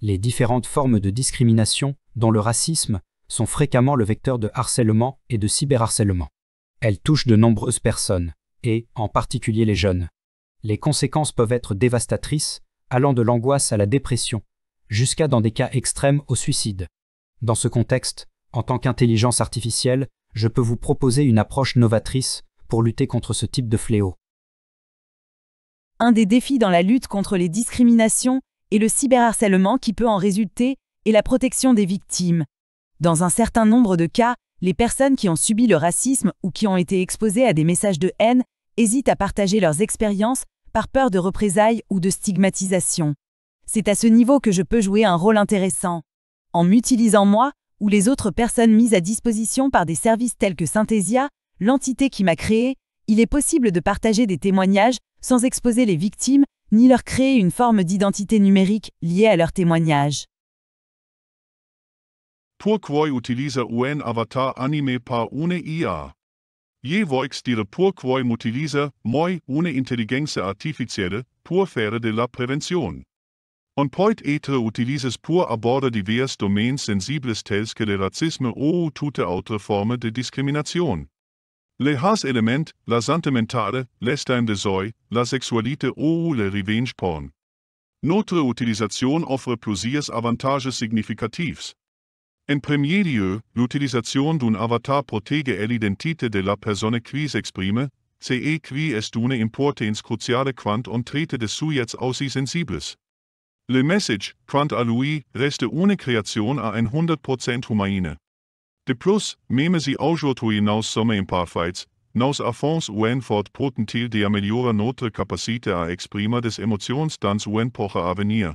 Les différentes formes de discrimination, dont le racisme, sont fréquemment le vecteur de harcèlement et de cyberharcèlement. Elles touchent de nombreuses personnes, et en particulier les jeunes. Les conséquences peuvent être dévastatrices, allant de l'angoisse à la dépression, jusqu'à dans des cas extrêmes au suicide. Dans ce contexte, en tant qu'intelligence artificielle, je peux vous proposer une approche novatrice pour lutter contre ce type de fléau. Un des défis dans la lutte contre les discriminations et le cyberharcèlement qui peut en résulter, et la protection des victimes. Dans un certain nombre de cas, les personnes qui ont subi le racisme ou qui ont été exposées à des messages de haine hésitent à partager leurs expériences par peur de représailles ou de stigmatisation. C'est à ce niveau que je peux jouer un rôle intéressant. En m'utilisant moi, ou les autres personnes mises à disposition par des services tels que Synthesia, l'entité qui m'a créé, il est possible de partager des témoignages sans exposer les victimes ni leur créer une forme d'identité numérique liée à leur témoignage. Pourquoi utiliser un avatar animé par une IA? Je vois dire pourquoi utiliser moi une intelligence artificielle pour faire de la prévention. On peut être utilisé pour aborder divers domaines sensibles tels que le racisme ou toute autre forme de discrimination. Le has element, la sentimentale, l'estime de soi, la sexualité ou le revenge porn. Notre utilisation offre plusieurs avantages significatifs. En premier lieu, l'utilisation d'un avatar protège l'identité de la personne qui s'exprime, c'est qui est une importance cruciale quand on traite de sujets aussi sensibles. Le message, quant à lui, reste une création à 100% humaine. De plus, mesmo-se aujourd'hui nós somos imparfeitos, nós afons un fort potentiel de ameliora notre capacita a exprima des emotions dans uen pocha avenir.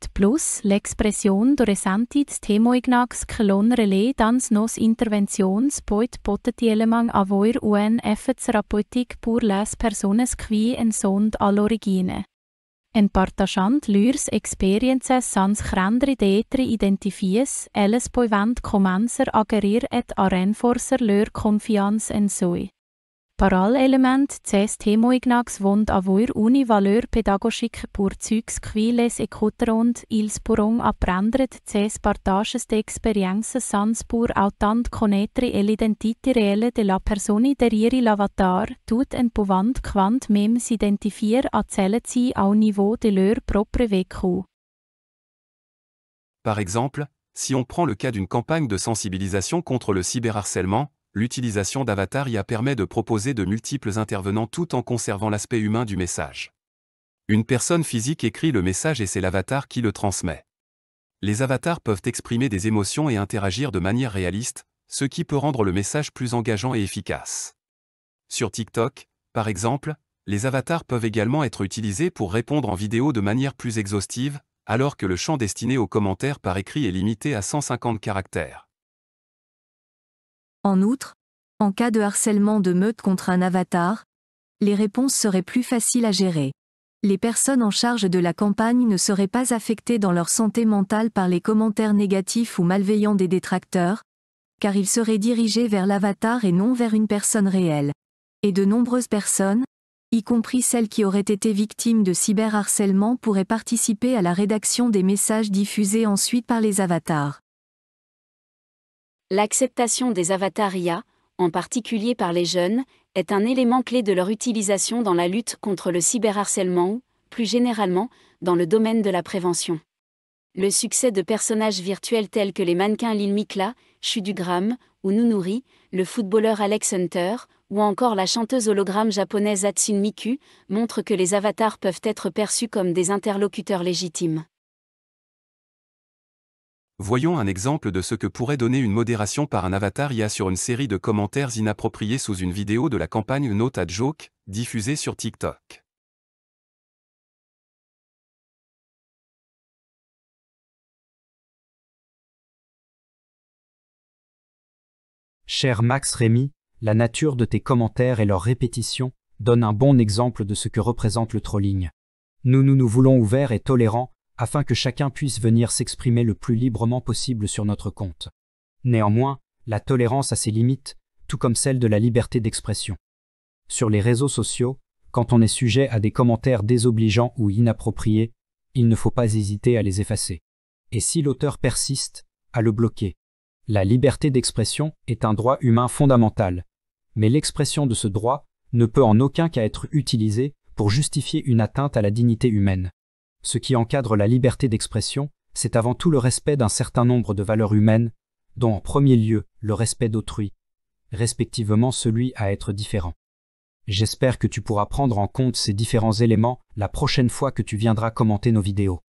De plus, l'expression doresantits temoignax clon relé dans nos interventions poit potentielemang avoir un effets rapportic pour les personnes qui en sont à l'origine partageant leurs experiences sans crandri detri identifies, elles poivant comencer agerir et a renforcer leur confiance en soi. Parallelement ces temoignax vont avoir une valeur pédagogique pour ceux qui les ils pourront um apprendre ces partages d'expériences sans pour autant connaître l'identité réelle de la personne derrière l'avatar, tout en pouvant quant même s'identifier à celle-ci au niveau de leur propre vécu. Par exemple, si on prend le cas d'une campagne de sensibilisation contre le cyberharcèlement, l'utilisation d'avatar IA permet de proposer de multiples intervenants tout en conservant l'aspect humain du message. Une personne physique écrit le message et c'est l'avatar qui le transmet. Les avatars peuvent exprimer des émotions et interagir de manière réaliste, ce qui peut rendre le message plus engageant et efficace. Sur TikTok, par exemple, les avatars peuvent également être utilisés pour répondre en vidéo de manière plus exhaustive, alors que le champ destiné aux commentaires par écrit est limité à 150 caractères. En outre, en cas de harcèlement de meute contre un avatar, les réponses seraient plus faciles à gérer. Les personnes en charge de la campagne ne seraient pas affectées dans leur santé mentale par les commentaires négatifs ou malveillants des détracteurs, car ils seraient dirigés vers l'avatar et non vers une personne réelle. Et de nombreuses personnes, y compris celles qui auraient été victimes de cyberharcèlement pourraient participer à la rédaction des messages diffusés ensuite par les avatars. L'acceptation des avatars IA, en particulier par les jeunes, est un élément clé de leur utilisation dans la lutte contre le cyberharcèlement ou, plus généralement, dans le domaine de la prévention. Le succès de personnages virtuels tels que les mannequins Lil Mikla, Chudugram ou Nunuri, le footballeur Alex Hunter, ou encore la chanteuse hologramme japonaise Hatsune Miku, montre que les avatars peuvent être perçus comme des interlocuteurs légitimes. Voyons un exemple de ce que pourrait donner une modération par un avatar IA sur une série de commentaires inappropriés sous une vidéo de la campagne Note Joke, diffusée sur TikTok. Cher Max Rémy, la nature de tes commentaires et leur répétition donnent un bon exemple de ce que représente le trolling. Nous nous nous voulons ouverts et tolérants, afin que chacun puisse venir s'exprimer le plus librement possible sur notre compte. Néanmoins, la tolérance a ses limites, tout comme celle de la liberté d'expression. Sur les réseaux sociaux, quand on est sujet à des commentaires désobligeants ou inappropriés, il ne faut pas hésiter à les effacer. Et si l'auteur persiste, à le bloquer. La liberté d'expression est un droit humain fondamental, mais l'expression de ce droit ne peut en aucun cas être utilisée pour justifier une atteinte à la dignité humaine ce qui encadre la liberté d'expression, c'est avant tout le respect d'un certain nombre de valeurs humaines, dont en premier lieu le respect d'autrui, respectivement celui à être différent. J'espère que tu pourras prendre en compte ces différents éléments la prochaine fois que tu viendras commenter nos vidéos.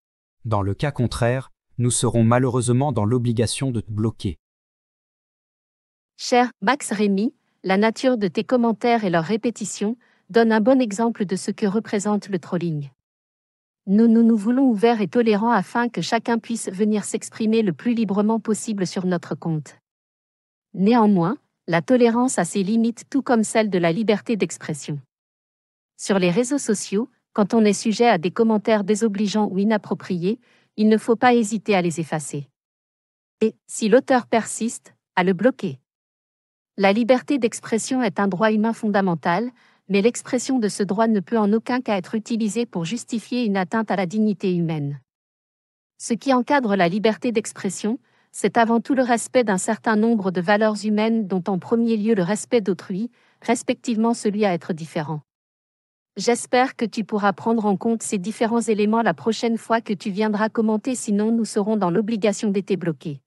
Dans le cas contraire, nous serons malheureusement dans l'obligation de te bloquer. Cher Max Rémy, la nature de tes commentaires et leur répétition donne un bon exemple de ce que représente le trolling. Nous nous nous voulons ouverts et tolérants afin que chacun puisse venir s'exprimer le plus librement possible sur notre compte. Néanmoins, la tolérance a ses limites tout comme celle de la liberté d'expression. Sur les réseaux sociaux, quand on est sujet à des commentaires désobligeants ou inappropriés, il ne faut pas hésiter à les effacer. Et, si l'auteur persiste, à le bloquer. La liberté d'expression est un droit humain fondamental, mais l'expression de ce droit ne peut en aucun cas être utilisée pour justifier une atteinte à la dignité humaine. Ce qui encadre la liberté d'expression, c'est avant tout le respect d'un certain nombre de valeurs humaines dont en premier lieu le respect d'autrui, respectivement celui à être différent. J'espère que tu pourras prendre en compte ces différents éléments la prochaine fois que tu viendras commenter sinon nous serons dans l'obligation d'être bloqués.